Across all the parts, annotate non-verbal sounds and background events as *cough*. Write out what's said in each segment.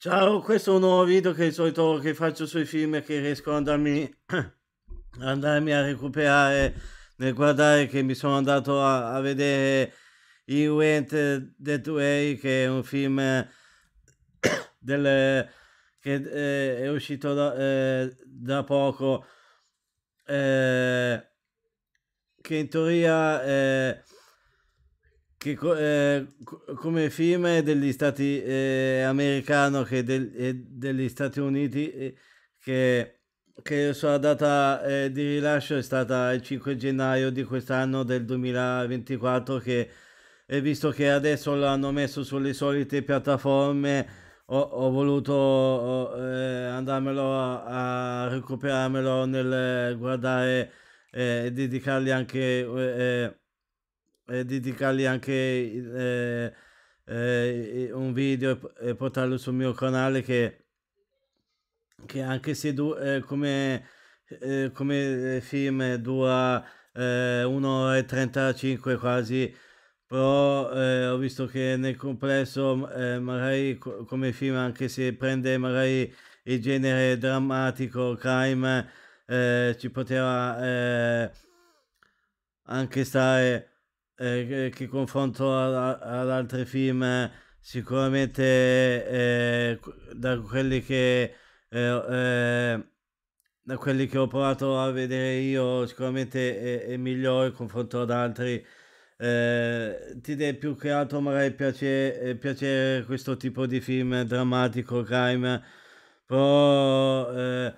Ciao, questo è un nuovo video che di solito che faccio sui film che riesco a andarmi, *clears throat* andarmi, a recuperare nel guardare che mi sono andato a, a vedere I Went That Way che è un film *clears throat* del, che eh, è uscito da, eh, da poco eh, che in teoria eh, che eh, come film degli stati eh, americano che del, degli Stati Uniti eh, che, la sua data eh, di rilascio è stata il 5 gennaio di quest'anno del 2024 che visto che adesso l'hanno messo sulle solite piattaforme ho, ho voluto ho, eh, andarmelo a, a recuperarmelo nel guardare eh, e dedicargli anche eh, e dedicargli anche eh, eh, un video e portarlo sul mio canale che, che anche se du- eh, come, eh, come eh, film dura 1,35 eh, quasi però ho visto che nel complesso magari co- come film anche se prende magari il genere drammatico crime ci poteva anche stare eh, che confronto a, ad altri film sicuramente eh, da quelli che eh, eh, da quelli che ho provato a vedere io sicuramente è, è migliore confronto ad altri eh, ti dà più che altro magari piacere, eh, piacere, questo tipo di film drammatico, crime, però eh,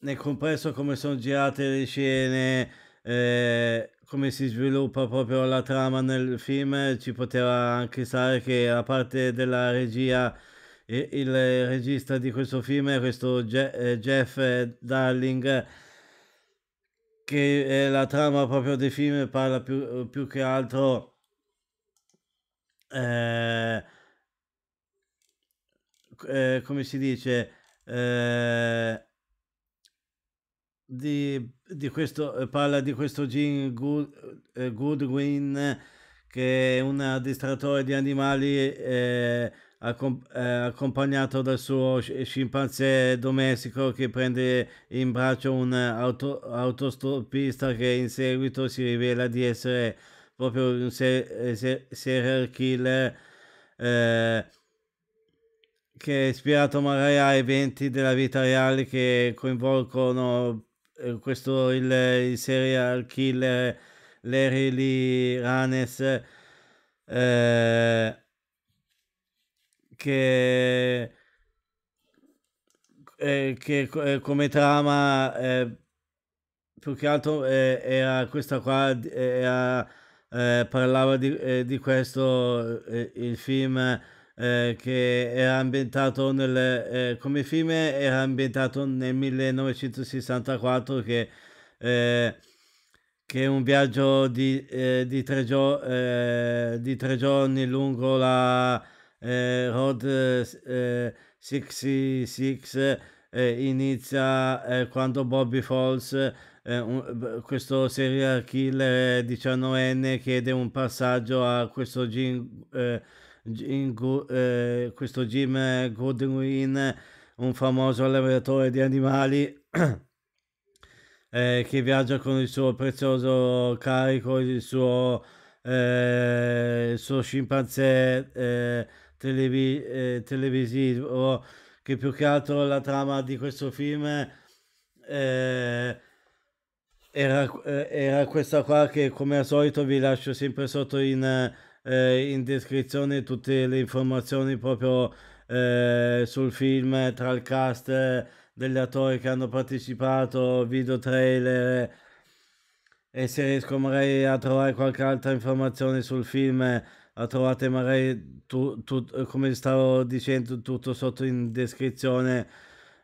nel complesso come sono girate le scene, eh, come si sviluppa proprio la trama nel film ci poteva anche stare che a parte della regia il regista di questo film è questo eh, Jeff Darling che la trama proprio del film parla più, più che altro eh, eh, come si dice eh, di, di questo, eh, parla di questo Gene Good, eh, Goodwin che è un addestratore di animali eh, eh accompagnato dal suo scimpanzé domestico che prende in braccio un auto, autostopista che in seguito si rivela di essere proprio un ser- ser- serial killer eh, che è ispirato magari a eventi della vita reale che coinvolgono eh, questo il, il, serial killer Larry Lee Ranes eh, che, eh, che eh, come trama più che altro era questa qua era, parlava di, di questo il film eh, che era ambientato nel, eh, come film era ambientato nel 1964 che, eh, che è un viaggio di, eh, di, tre, gio- eh, di tre giorni lungo la Road 66 inizia quando Bobby Falls eh, un, questo serial killer 19enne chiede un passaggio a questo gin, eh, Go, eh, questo Jim eh, Goodwin, un famoso allevatore di animali *clears throat* eh, che viaggia con il suo prezioso carico, il suo, eh, il suo scimpanzé eh, televi- eh, televisivo, che più che altro la trama di questo film... Eh, era, era, questa qua che come al solito vi lascio sempre sotto in, eh, in descrizione tutte le informazioni proprio eh, sul film, tra il cast eh, degli attori che hanno partecipato, video trailer eh. e se riesco magari a trovare qualche altra informazione sul film la trovate magari tu, tu, come stavo dicendo tutto sotto in descrizione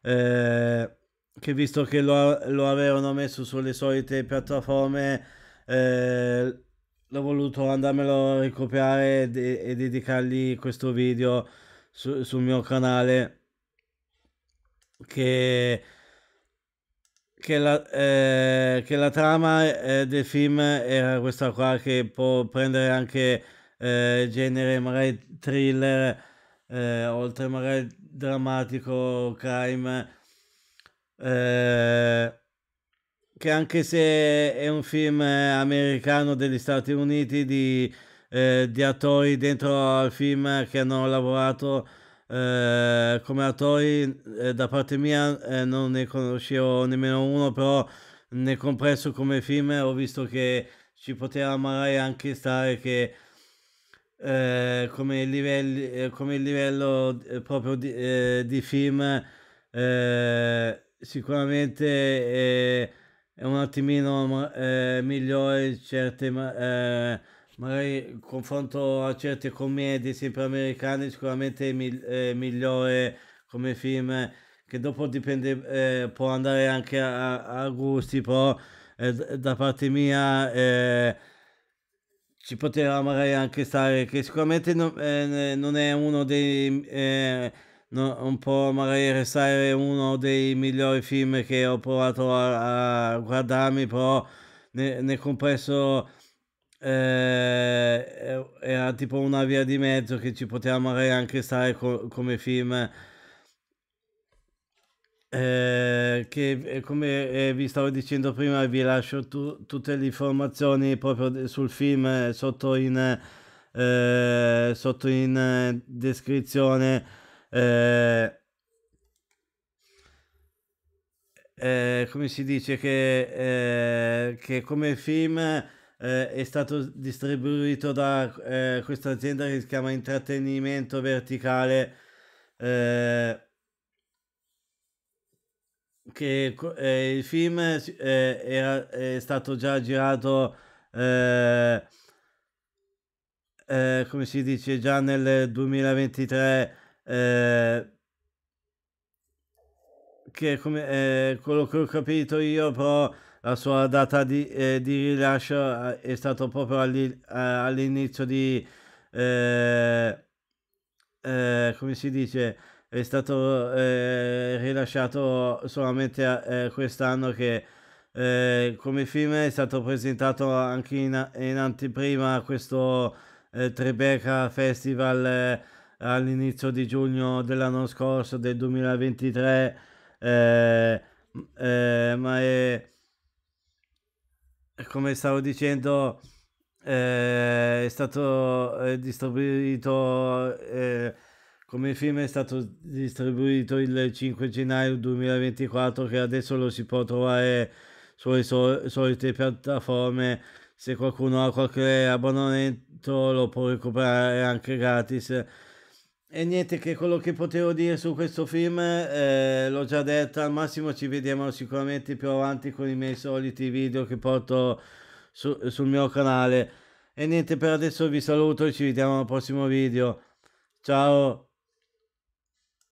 eh, che visto che lo, lo, avevano messo sulle solite piattaforme eh, l'ho voluto andarmelo a ricopiare e, dedicargli questo video su- sul mio canale che, che, la, eh, che la trama eh, del film era questa qua che può prendere anche eh, genere magari thriller eh, oltre magari drammatico crime eh, che anche se è un film eh, americano degli Stati Uniti di, eh, di attori dentro al film che hanno lavorato eh, come attori, eh, da parte mia eh, non ne conoscevo nemmeno uno, però ne compresso come film ho visto che ci poteva magari anche stare che eh, come, livelli, come il livello proprio di, di film sicuramente è un attimino eh, migliore certe eh, magari confronto a certe commedie sempre americane sicuramente è mi, eh, migliore come film che dopo dipende eh, può andare anche a, a gusti però eh, da parte mia eh, ci poteva magari anche stare che sicuramente non, non è uno dei no, un po' magari restare uno dei migliori film che ho provato a, a guardarmi, però nel, nel complesso eh, era tipo una via di mezzo che ci poteva magari anche stare co come film. Eh, che eh, come eh, vi stavo dicendo prima vi lascio tu tutte le informazioni proprio sul film eh, sotto in, eh, sotto in descrizione eh, eh, come si dice che, eh, che come film eh, è stato distribuito da eh, questa azienda che si chiama Intrattenimento Verticale eh, che eh, il film eh, era, è stato già girato, eh, come si dice, già nel 2023 eh, che come eh, quello che ho capito io però la sua data di, eh, di rilascio eh, è stato proprio eh, all'inizio di come si dice è stato rilasciato solamente quest'anno che eh, come film è stato presentato anche in, in anteprima questo eh, Tribeca Festival all'inizio di giugno dell'anno scorso, del 2023, eh, eh, ma è, come stavo dicendo, eh, è stato distribuito, eh, come film è stato distribuito il 5 gennaio 2024, che adesso lo si può trovare sulle sol- solite piattaforme. Se qualcuno ha qualche abbonamento lo può recuperare anche gratis e niente, che quello che potevo dire su questo film eh, l'ho già detto, al massimo ci vediamo sicuramente più avanti con i miei soliti video che porto su, sul mio canale. E niente, per adesso vi saluto e ci vediamo al prossimo video. Ciao!